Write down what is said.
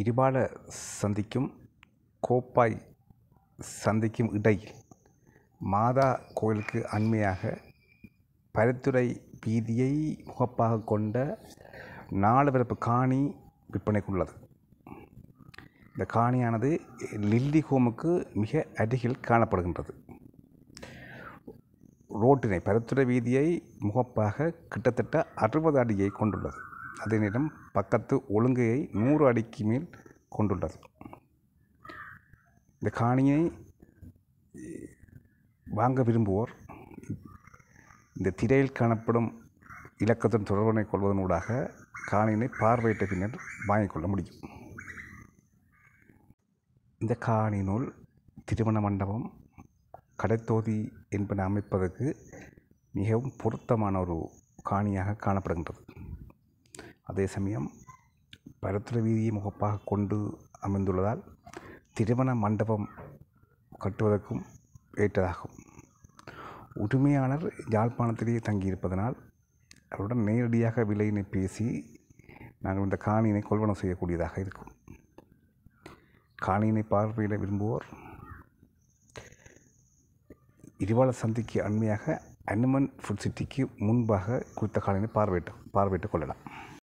ഇരുപാല சந்திக்கும் கோப்பாய் சந்திக்கும் இடையில் மாதா கோயிலுக்கு அண்மையாக பருத்துறை வீதியை முகப்பாக கொண்ட நாலு பிறப்பு காணி விற்பனைக்குள்ளது இந்த காணியானது லில்லி ஹோமுக்கு மிக அருகில் காணப்படுகின்றது ரோட்டினை பருத்துறை வீதியை முகப்பாக கிட்டத்தட்ட அறுபது அடியை கொண்டுள்ளது அதனிடம் பக்கத்து ஒழுங்கையை நூறு அடிக்கு மேல் கொண்டுள்ளது இந்த காணியை வாங்க விரும்புவோர் இந்த திரையில் காணப்படும் இலக்கத்தின் தொடர்பனை கொள்வதனூடாக காணியினை பார்வையிட்ட பின்னர் வாங்கிக்கொள்ள முடியும் இந்த காணி நூல் திருமண மண்டபம் கடைத்தோதி என்பன அமைப்பதற்கு மிகவும் பொருத்தமான ஒரு காணியாக காணப்படுகின்றது அதே சமயம் பரத்திர வீதியை முகப்பாக கொண்டு அமைந்துள்ளதால் திருமண மண்டபம் கட்டுவதற்கும் ஏற்றதாகும் உரிமையாளர் யாழ்ப்பாணத்திலேயே தங்கியிருப்பதனால் அவருடன் நேரடியாக விலையினை பேசி நாங்கள் இந்த காணியினை கொள்வனம் செய்யக்கூடியதாக இருக்கும் காணியினை பார்வையிட விரும்புவோர் இருவாள சந்திக்கு அண்மையாக அனுமன் ஃபுட் சிட்டிக்கு முன்பாக குறித்த காலையினை பார்வையிட்டு பார்வையிட்டுக் கொள்ளலாம்